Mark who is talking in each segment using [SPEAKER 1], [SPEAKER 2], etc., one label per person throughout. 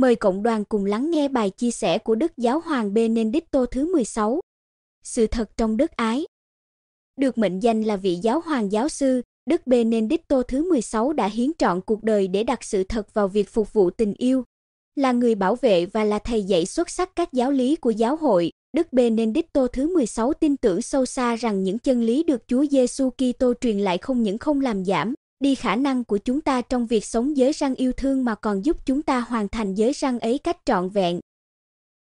[SPEAKER 1] Mời cộng đoàn cùng lắng nghe bài chia sẻ của Đức Giáo hoàng Benedicto thứ 16. Sự thật trong đức ái. Được mệnh danh là vị giáo hoàng giáo sư, Đức Benedicto thứ 16 đã hiến trọn cuộc đời để đặt sự thật vào việc phục vụ tình yêu. Là người bảo vệ và là thầy dạy xuất sắc các giáo lý của giáo hội, Đức Benedicto thứ 16 tin tưởng sâu xa rằng những chân lý được Chúa Giêsu Kitô truyền lại không những không làm giảm đi khả năng của chúng ta trong việc sống giới răng yêu thương mà còn giúp chúng ta hoàn thành giới răng ấy cách trọn vẹn.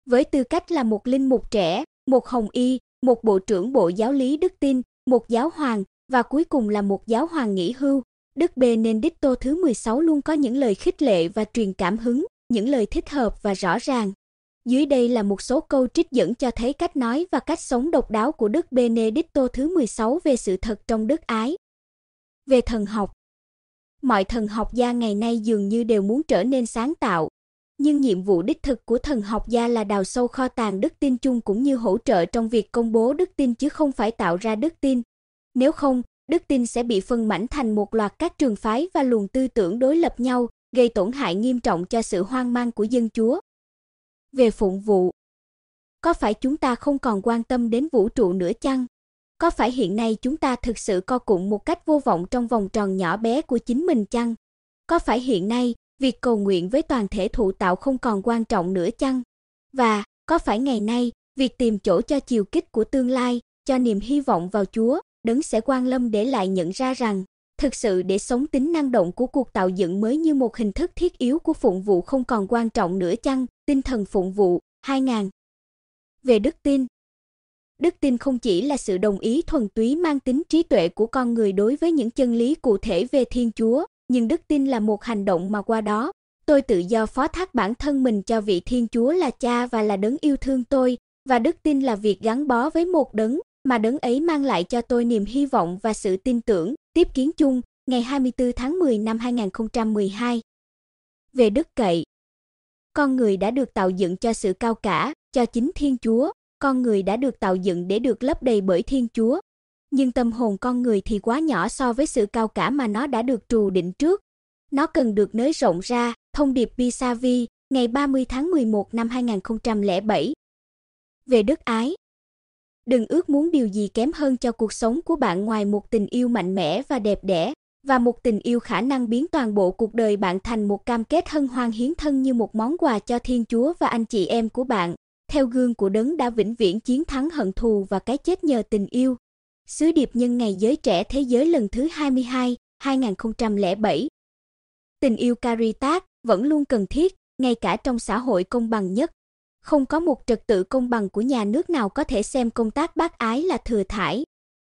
[SPEAKER 1] Với tư cách là một linh mục trẻ, một hồng y, một bộ trưởng bộ giáo lý đức tin, một giáo hoàng và cuối cùng là một giáo hoàng nghỉ hưu, Đức Benedicto thứ 16 luôn có những lời khích lệ và truyền cảm hứng, những lời thích hợp và rõ ràng. Dưới đây là một số câu trích dẫn cho thấy cách nói và cách sống độc đáo của Đức Benedicto thứ 16 về sự thật trong đức ái. Về thần học, Mọi thần học gia ngày nay dường như đều muốn trở nên sáng tạo, nhưng nhiệm vụ đích thực của thần học gia là đào sâu kho tàng đức tin chung cũng như hỗ trợ trong việc công bố đức tin chứ không phải tạo ra đức tin. Nếu không, đức tin sẽ bị phân mảnh thành một loạt các trường phái và luồng tư tưởng đối lập nhau, gây tổn hại nghiêm trọng cho sự hoang mang của dân chúa. Về phụng vụ, có phải chúng ta không còn quan tâm đến vũ trụ nữa chăng? Có phải hiện nay chúng ta thực sự co cụm một cách vô vọng trong vòng tròn nhỏ bé của chính mình chăng? Có phải hiện nay việc cầu nguyện với toàn thể thụ tạo không còn quan trọng nữa chăng? Và có phải ngày nay việc tìm chỗ cho chiều kích của tương lai, cho niềm hy vọng vào Chúa, đấng sẽ quan lâm để lại nhận ra rằng thực sự để sống tính năng động của cuộc tạo dựng mới như một hình thức thiết yếu của phụng vụ không còn quan trọng nữa chăng? Tinh thần phụng vụ 2000. Về đức tin, đức tin không chỉ là sự đồng ý thuần túy mang tính trí tuệ của con người đối với những chân lý cụ thể về Thiên Chúa, nhưng đức tin là một hành động mà qua đó tôi tự do phó thác bản thân mình cho vị Thiên Chúa là cha và là đấng yêu thương tôi, và đức tin là việc gắn bó với một đấng mà đấng ấy mang lại cho tôi niềm hy vọng và sự tin tưởng. Tiếp kiến chung, ngày 24 tháng 10 năm 2012. Về đức cậy. Con người đã được tạo dựng cho sự cao cả, cho chính Thiên Chúa, con người đã được tạo dựng để được lấp đầy bởi Thiên Chúa. Nhưng tâm hồn con người thì quá nhỏ so với sự cao cả mà nó đã được trù định trước. Nó cần được nới rộng ra, thông điệp Visavi, ngày 30 tháng 11 năm 2007. Về đức ái. Đừng ước muốn điều gì kém hơn cho cuộc sống của bạn ngoài một tình yêu mạnh mẽ và đẹp đẽ và một tình yêu khả năng biến toàn bộ cuộc đời bạn thành một cam kết hân hoan hiến thân như một món quà cho Thiên Chúa và anh chị em của bạn. Theo gương của đấng đã vĩnh viễn chiến thắng hận thù và cái chết nhờ tình yêu. Sứ điệp nhân ngày giới trẻ thế giới lần thứ 22, 2007. Tình yêu Caritas vẫn luôn cần thiết, ngay cả trong xã hội công bằng nhất. Không có một trật tự công bằng của nhà nước nào có thể xem công tác bác ái là thừa thải.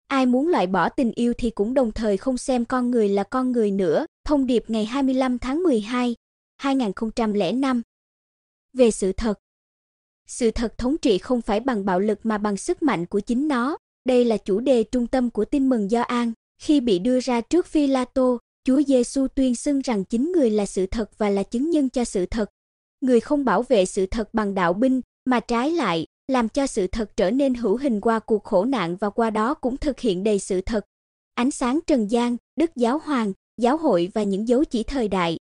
[SPEAKER 1] Ai muốn loại bỏ tình yêu thì cũng đồng thời không xem con người là con người nữa. Thông điệp ngày 25 tháng 12, 2005. Về sự thật, sự thật thống trị không phải bằng bạo lực mà bằng sức mạnh của chính nó. Đây là chủ đề trung tâm của tin mừng do An. Khi bị đưa ra trước Phi La Tô, Chúa Giêsu tuyên xưng rằng chính người là sự thật và là chứng nhân cho sự thật. Người không bảo vệ sự thật bằng đạo binh, mà trái lại, làm cho sự thật trở nên hữu hình qua cuộc khổ nạn và qua đó cũng thực hiện đầy sự thật. Ánh sáng trần gian, đức giáo hoàng, giáo hội và những dấu chỉ thời đại,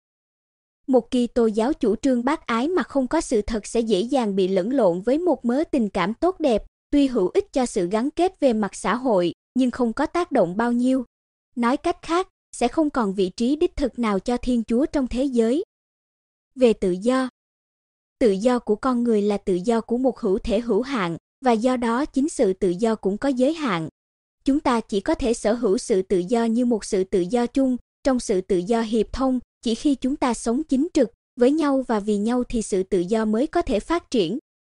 [SPEAKER 1] một kỳ tô giáo chủ trương bác ái mà không có sự thật sẽ dễ dàng bị lẫn lộn với một mớ tình cảm tốt đẹp, tuy hữu ích cho sự gắn kết về mặt xã hội, nhưng không có tác động bao nhiêu. Nói cách khác, sẽ không còn vị trí đích thực nào cho Thiên Chúa trong thế giới. Về tự do Tự do của con người là tự do của một hữu thể hữu hạn, và do đó chính sự tự do cũng có giới hạn. Chúng ta chỉ có thể sở hữu sự tự do như một sự tự do chung, trong sự tự do hiệp thông, chỉ khi chúng ta sống chính trực với nhau và vì nhau thì sự tự do mới có thể phát triển.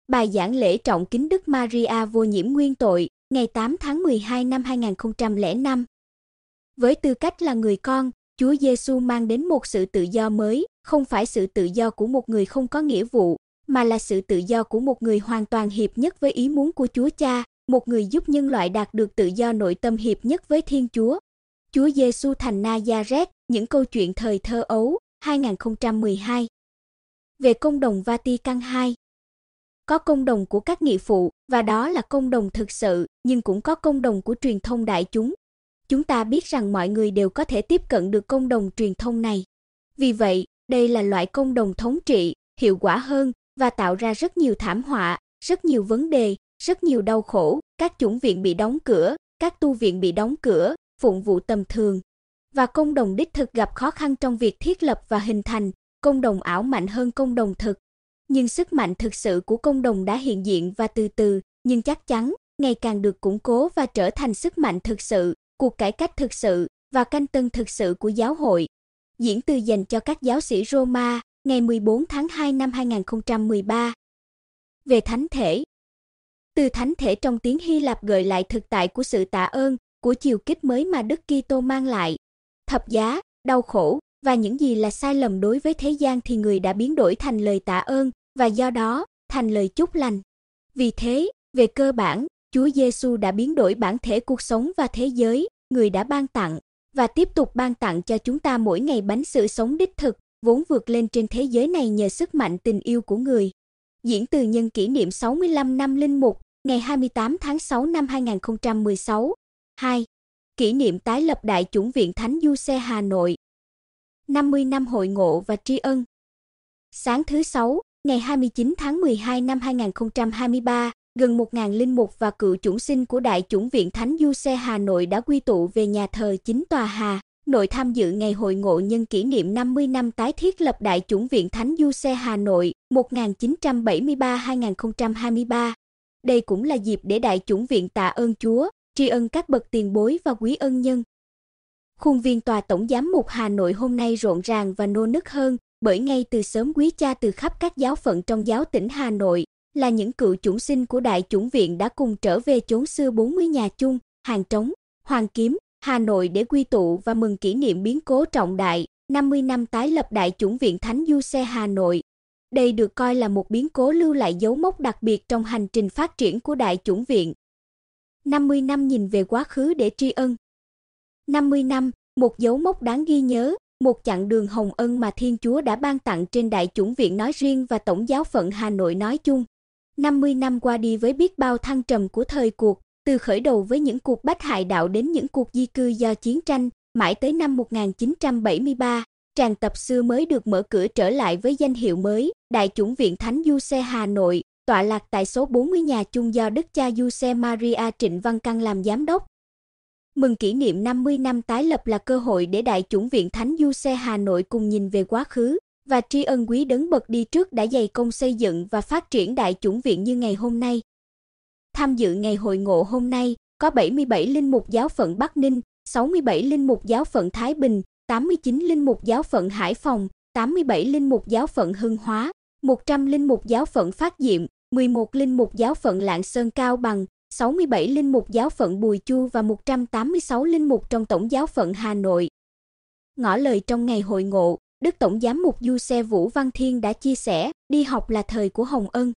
[SPEAKER 1] Bài giảng lễ trọng kính Đức Maria vô nhiễm nguyên tội, ngày 8 tháng 12 năm 2005. Với tư cách là người con, Chúa Giêsu mang đến một sự tự do mới, không phải sự tự do của một người không có nghĩa vụ, mà là sự tự do của một người hoàn toàn hiệp nhất với ý muốn của Chúa Cha, một người giúp nhân loại đạt được tự do nội tâm hiệp nhất với Thiên Chúa. Chúa Giêsu thành Nazareth, những câu chuyện thời thơ ấu, 2012. Về công đồng Vatican II. Có công đồng của các nghị phụ và đó là công đồng thực sự, nhưng cũng có công đồng của truyền thông đại chúng. Chúng ta biết rằng mọi người đều có thể tiếp cận được công đồng truyền thông này. Vì vậy, đây là loại công đồng thống trị, hiệu quả hơn và tạo ra rất nhiều thảm họa, rất nhiều vấn đề, rất nhiều đau khổ, các chủng viện bị đóng cửa, các tu viện bị đóng cửa, phụng vụ tầm thường và công đồng đích thực gặp khó khăn trong việc thiết lập và hình thành, công đồng ảo mạnh hơn công đồng thực. Nhưng sức mạnh thực sự của công đồng đã hiện diện và từ từ, nhưng chắc chắn, ngày càng được củng cố và trở thành sức mạnh thực sự, cuộc cải cách thực sự và canh tân thực sự của giáo hội. Diễn từ dành cho các giáo sĩ Roma, ngày 14 tháng 2 năm 2013. Về thánh thể Từ thánh thể trong tiếng Hy Lạp gợi lại thực tại của sự tạ ơn, của chiều kích mới mà Đức Kitô mang lại. Thập giá, đau khổ và những gì là sai lầm đối với thế gian thì người đã biến đổi thành lời tạ ơn và do đó thành lời chúc lành. Vì thế, về cơ bản, Chúa Giêsu đã biến đổi bản thể cuộc sống và thế giới, người đã ban tặng và tiếp tục ban tặng cho chúng ta mỗi ngày bánh sự sống đích thực, vốn vượt lên trên thế giới này nhờ sức mạnh tình yêu của người. Diễn từ nhân kỷ niệm 65 năm linh mục, ngày 28 tháng 6 năm 2016, 2. Kỷ niệm tái lập Đại chủng viện Thánh Du Xe Hà Nội 50 năm hội ngộ và tri ân Sáng thứ Sáu, ngày 29 tháng 12 năm 2023, gần 1.000 linh mục và cựu chủng sinh của Đại chủng viện Thánh Du Xe Hà Nội đã quy tụ về nhà thờ chính tòa Hà, nội tham dự ngày hội ngộ nhân kỷ niệm 50 năm tái thiết lập Đại chủng viện Thánh Du Xe Hà Nội 1973-2023. Đây cũng là dịp để Đại chủng viện tạ ơn Chúa, tri ân các bậc tiền bối và quý ân nhân. Khuôn viên tòa tổng giám mục Hà Nội hôm nay rộn ràng và nô nức hơn, bởi ngay từ sớm quý cha từ khắp các giáo phận trong giáo tỉnh Hà Nội là những cựu chủng sinh của đại chủng viện đã cùng trở về chốn xưa 40 nhà chung, hàng trống, hoàng kiếm, Hà Nội để quy tụ và mừng kỷ niệm biến cố trọng đại 50 năm tái lập đại chủng viện Thánh Du Xe Hà Nội. Đây được coi là một biến cố lưu lại dấu mốc đặc biệt trong hành trình phát triển của đại chủng viện. 50 năm nhìn về quá khứ để tri ân. 50 năm, một dấu mốc đáng ghi nhớ, một chặng đường hồng ân mà Thiên Chúa đã ban tặng trên Đại chủng viện nói riêng và Tổng giáo phận Hà Nội nói chung. 50 năm qua đi với biết bao thăng trầm của thời cuộc, từ khởi đầu với những cuộc bách hại đạo đến những cuộc di cư do chiến tranh, mãi tới năm 1973, tràng tập xưa mới được mở cửa trở lại với danh hiệu mới, Đại chủng viện Thánh Du Xe Hà Nội, tọa lạc tại số 40 nhà chung do đức cha Giuse Maria Trịnh Văn Căn làm giám đốc. Mừng kỷ niệm 50 năm tái lập là cơ hội để Đại chủng viện Thánh Giuse Hà Nội cùng nhìn về quá khứ và tri ân quý đấng bậc đi trước đã dày công xây dựng và phát triển Đại chủng viện như ngày hôm nay. Tham dự ngày hội ngộ hôm nay có 77 linh mục giáo phận Bắc Ninh, 67 linh mục giáo phận Thái Bình, 89 linh mục giáo phận Hải Phòng, 87 linh mục giáo phận Hưng Hóa, 100 linh mục giáo phận Phát Diệm, 11 linh mục giáo phận Lạng Sơn Cao Bằng, 67 linh mục giáo phận Bùi Chu và 186 linh mục trong tổng giáo phận Hà Nội. Ngỏ lời trong ngày hội ngộ, Đức Tổng giám mục Du Xe Vũ Văn Thiên đã chia sẻ, đi học là thời của hồng ân.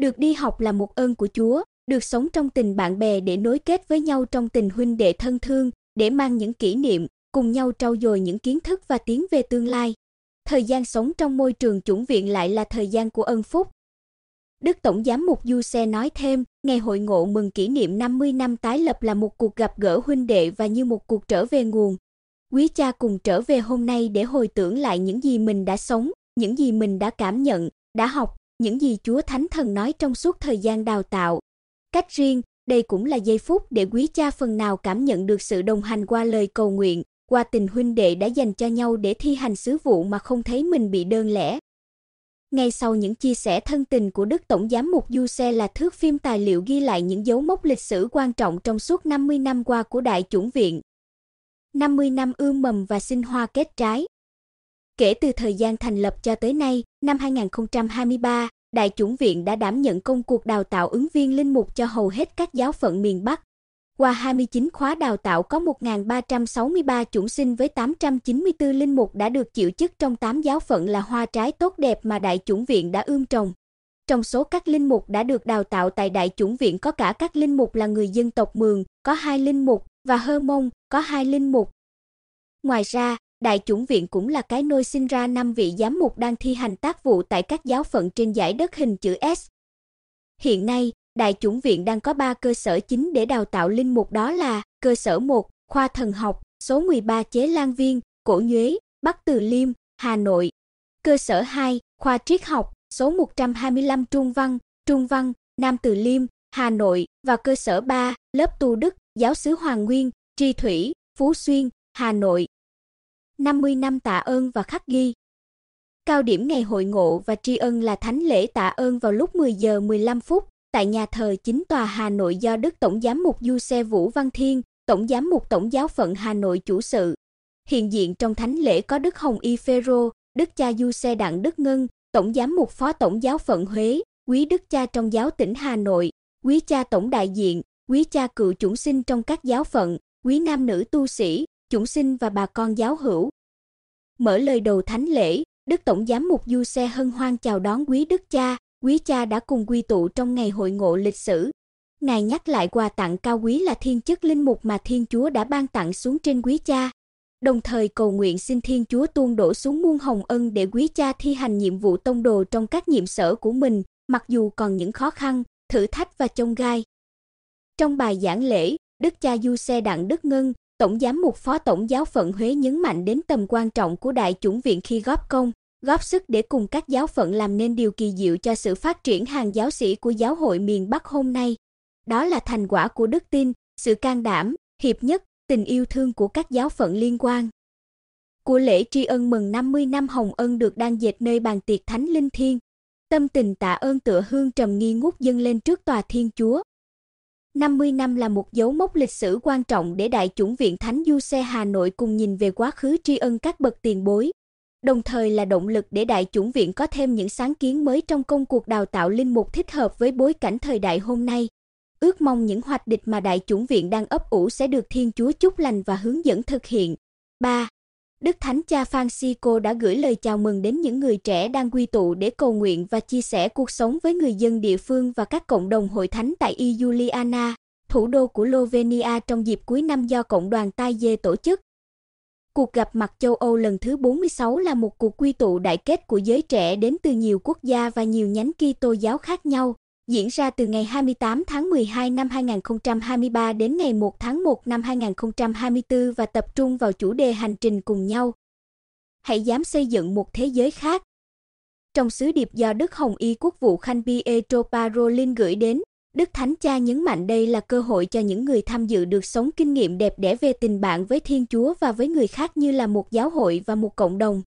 [SPEAKER 1] Được đi học là một ơn của Chúa, được sống trong tình bạn bè để nối kết với nhau trong tình huynh đệ thân thương, để mang những kỷ niệm, cùng nhau trau dồi những kiến thức và tiến về tương lai. Thời gian sống trong môi trường chủng viện lại là thời gian của ân phúc, Đức Tổng Giám mục Du Xe nói thêm, ngày hội ngộ mừng kỷ niệm 50 năm tái lập là một cuộc gặp gỡ huynh đệ và như một cuộc trở về nguồn. Quý cha cùng trở về hôm nay để hồi tưởng lại những gì mình đã sống, những gì mình đã cảm nhận, đã học, những gì Chúa Thánh Thần nói trong suốt thời gian đào tạo. Cách riêng, đây cũng là giây phút để quý cha phần nào cảm nhận được sự đồng hành qua lời cầu nguyện, qua tình huynh đệ đã dành cho nhau để thi hành sứ vụ mà không thấy mình bị đơn lẻ, ngay sau những chia sẻ thân tình của Đức Tổng Giám mục Du Xe là thước phim tài liệu ghi lại những dấu mốc lịch sử quan trọng trong suốt 50 năm qua của Đại chủng viện. 50 năm ươm mầm và sinh hoa kết trái. Kể từ thời gian thành lập cho tới nay, năm 2023, Đại chủng viện đã đảm nhận công cuộc đào tạo ứng viên linh mục cho hầu hết các giáo phận miền Bắc, qua 29 khóa đào tạo có 1.363 chủng sinh với 894 linh mục đã được chịu chức trong 8 giáo phận là hoa trái tốt đẹp mà Đại chủng viện đã ươm trồng. Trong số các linh mục đã được đào tạo tại Đại chủng viện có cả các linh mục là người dân tộc Mường, có hai linh mục, và Hơ Mông, có hai linh mục. Ngoài ra, Đại chủng viện cũng là cái nôi sinh ra năm vị giám mục đang thi hành tác vụ tại các giáo phận trên giải đất hình chữ S. Hiện nay, Đại chủng viện đang có 3 cơ sở chính để đào tạo linh mục đó là cơ sở 1, khoa thần học, số 13 Chế Lan Viên, Cổ Nhuế, Bắc Từ Liêm, Hà Nội. Cơ sở 2, khoa triết học, số 125 Trung Văn, Trung Văn, Nam Từ Liêm, Hà Nội và cơ sở 3, lớp tu Đức, giáo sứ Hoàng Nguyên, Tri Thủy, Phú Xuyên, Hà Nội. 50 năm tạ ơn và khắc ghi. Cao điểm ngày hội ngộ và tri ân là thánh lễ tạ ơn vào lúc 10 giờ 15 phút tại nhà thờ chính tòa Hà Nội do Đức Tổng giám mục Du Xe Vũ Văn Thiên, Tổng giám mục Tổng giáo phận Hà Nội chủ sự. Hiện diện trong thánh lễ có Đức Hồng Y Phêrô, Đức cha Du Xe Đặng Đức Ngân, Tổng giám mục Phó Tổng giáo phận Huế, quý đức cha trong giáo tỉnh Hà Nội, quý cha tổng đại diện, quý cha cựu chủng sinh trong các giáo phận, quý nam nữ tu sĩ, chủng sinh và bà con giáo hữu. Mở lời đầu thánh lễ, Đức Tổng giám mục Du Xe hân hoan chào đón quý đức cha, quý cha đã cùng quy tụ trong ngày hội ngộ lịch sử. Ngài nhắc lại quà tặng cao quý là thiên chức linh mục mà Thiên Chúa đã ban tặng xuống trên quý cha. Đồng thời cầu nguyện xin Thiên Chúa tuôn đổ xuống muôn hồng ân để quý cha thi hành nhiệm vụ tông đồ trong các nhiệm sở của mình, mặc dù còn những khó khăn, thử thách và chông gai. Trong bài giảng lễ, Đức cha Du Xe Đặng Đức Ngân, Tổng giám mục Phó Tổng giáo phận Huế nhấn mạnh đến tầm quan trọng của Đại chủng viện khi góp công góp sức để cùng các giáo phận làm nên điều kỳ diệu cho sự phát triển hàng giáo sĩ của giáo hội miền Bắc hôm nay. Đó là thành quả của đức tin, sự can đảm, hiệp nhất, tình yêu thương của các giáo phận liên quan. Của lễ tri ân mừng 50 năm Hồng Ân được đang dệt nơi bàn tiệc Thánh Linh Thiên. Tâm tình tạ ơn tựa hương trầm nghi ngút dâng lên trước tòa Thiên Chúa. 50 năm là một dấu mốc lịch sử quan trọng để Đại chủng viện Thánh Du Xe Hà Nội cùng nhìn về quá khứ tri ân các bậc tiền bối, đồng thời là động lực để đại chủng viện có thêm những sáng kiến mới trong công cuộc đào tạo linh mục thích hợp với bối cảnh thời đại hôm nay. Ước mong những hoạch địch mà đại chủng viện đang ấp ủ sẽ được Thiên Chúa chúc lành và hướng dẫn thực hiện. 3. Đức Thánh Cha Francisco đã gửi lời chào mừng đến những người trẻ đang quy tụ để cầu nguyện và chia sẻ cuộc sống với người dân địa phương và các cộng đồng hội thánh tại Iuliana, thủ đô của Slovenia trong dịp cuối năm do Cộng đoàn Tai Dê tổ chức. Cuộc gặp mặt châu Âu lần thứ 46 là một cuộc quy tụ đại kết của giới trẻ đến từ nhiều quốc gia và nhiều nhánh Kitô giáo khác nhau, diễn ra từ ngày 28 tháng 12 năm 2023 đến ngày 1 tháng 1 năm 2024 và tập trung vào chủ đề hành trình cùng nhau. Hãy dám xây dựng một thế giới khác. Trong sứ điệp do Đức Hồng Y Quốc vụ Khanh Pietro Parolin gửi đến, Đức Thánh Cha nhấn mạnh đây là cơ hội cho những người tham dự được sống kinh nghiệm đẹp đẽ về tình bạn với Thiên Chúa và với người khác như là một giáo hội và một cộng đồng.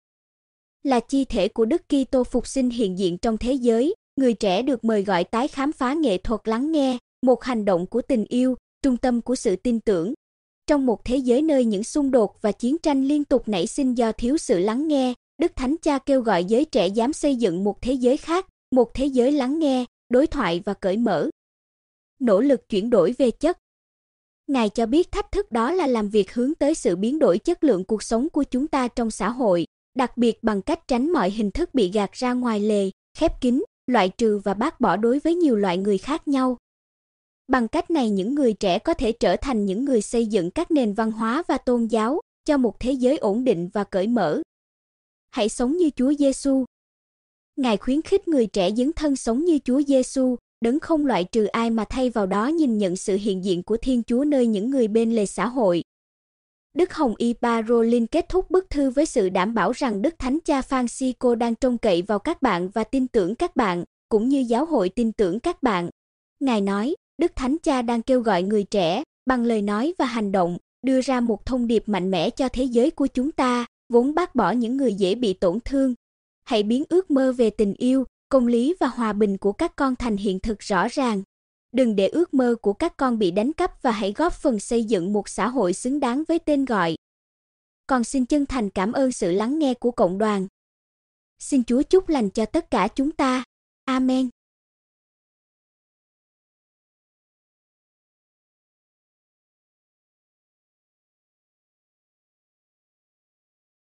[SPEAKER 1] Là chi thể của Đức Kitô phục sinh hiện diện trong thế giới, người trẻ được mời gọi tái khám phá nghệ thuật lắng nghe, một hành động của tình yêu, trung tâm của sự tin tưởng. Trong một thế giới nơi những xung đột và chiến tranh liên tục nảy sinh do thiếu sự lắng nghe, Đức Thánh Cha kêu gọi giới trẻ dám xây dựng một thế giới khác, một thế giới lắng nghe, đối thoại và cởi mở nỗ lực chuyển đổi về chất. Ngài cho biết thách thức đó là làm việc hướng tới sự biến đổi chất lượng cuộc sống của chúng ta trong xã hội, đặc biệt bằng cách tránh mọi hình thức bị gạt ra ngoài lề, khép kín, loại trừ và bác bỏ đối với nhiều loại người khác nhau. Bằng cách này những người trẻ có thể trở thành những người xây dựng các nền văn hóa và tôn giáo cho một thế giới ổn định và cởi mở. Hãy sống như Chúa Giêsu. Ngài khuyến khích người trẻ dấn thân sống như Chúa Giêsu, đấng không loại trừ ai mà thay vào đó nhìn nhận sự hiện diện của Thiên Chúa nơi những người bên lề xã hội. Đức Hồng Y Parolin kết thúc bức thư với sự đảm bảo rằng Đức Thánh Cha Francisco đang trông cậy vào các bạn và tin tưởng các bạn, cũng như giáo hội tin tưởng các bạn. Ngài nói, Đức Thánh Cha đang kêu gọi người trẻ, bằng lời nói và hành động, đưa ra một thông điệp mạnh mẽ cho thế giới của chúng ta, vốn bác bỏ những người dễ bị tổn thương. Hãy biến ước mơ về tình yêu, Công lý và hòa bình của các con thành hiện thực rõ ràng. Đừng để ước mơ của các con bị đánh cắp và hãy góp phần xây dựng một xã hội xứng đáng với tên gọi. Con xin chân thành cảm ơn sự lắng nghe của cộng đoàn. Xin Chúa chúc lành cho tất cả chúng ta. Amen.